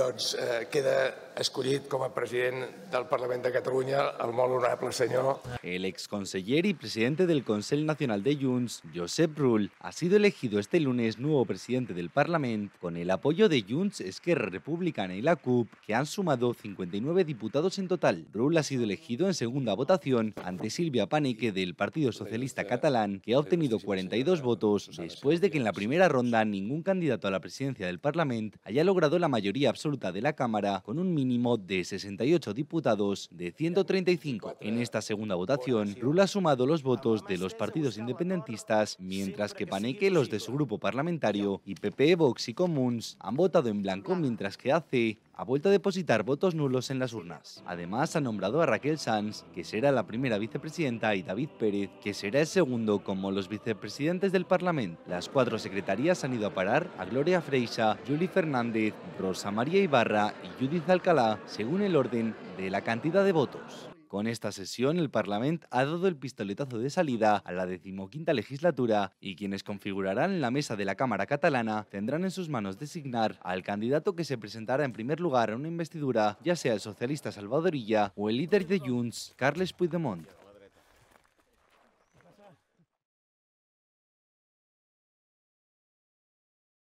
Eh, queda escollit com a del Parlament de Catalunya el molt honorable senyor. El y presidente del Consell Nacional de Junts, Josep Rull, ha sido elegido este lunes nuevo presidente del Parlament con el apoyo de Junts, Esquerra Republicana y la CUP, que han sumado 59 diputados en total. Rull ha sido elegido en segunda votación ante Silvia Paneque del Partido Socialista Catalán, que ha obtenido 42 votos después de que en la primera ronda ningún candidato a la presidencia del Parlament haya logrado la mayoría absoluta de la Cámara con un mínimo de 68 diputados de 135. En esta segunda votación, Rula ha sumado los votos de los partidos independentistas, mientras que Paneque los de su grupo parlamentario y PP, Vox y Comuns han votado en blanco, mientras que AC ha vuelto a depositar votos nulos en las urnas. Además, ha nombrado a Raquel Sanz, que será la primera vicepresidenta, y David Pérez, que será el segundo como los vicepresidentes del Parlamento. Las cuatro secretarías han ido a parar a Gloria Freixa, Julie Fernández, Rosa María Ibarra y Judith Alcalá, según el orden de la cantidad de votos. Con esta sesión, el Parlamento ha dado el pistoletazo de salida a la decimoquinta legislatura y quienes configurarán la mesa de la Cámara catalana tendrán en sus manos designar al candidato que se presentará en primer lugar a una investidura, ya sea el socialista Salvadorilla o el líder de Junts, Carles Puigdemont.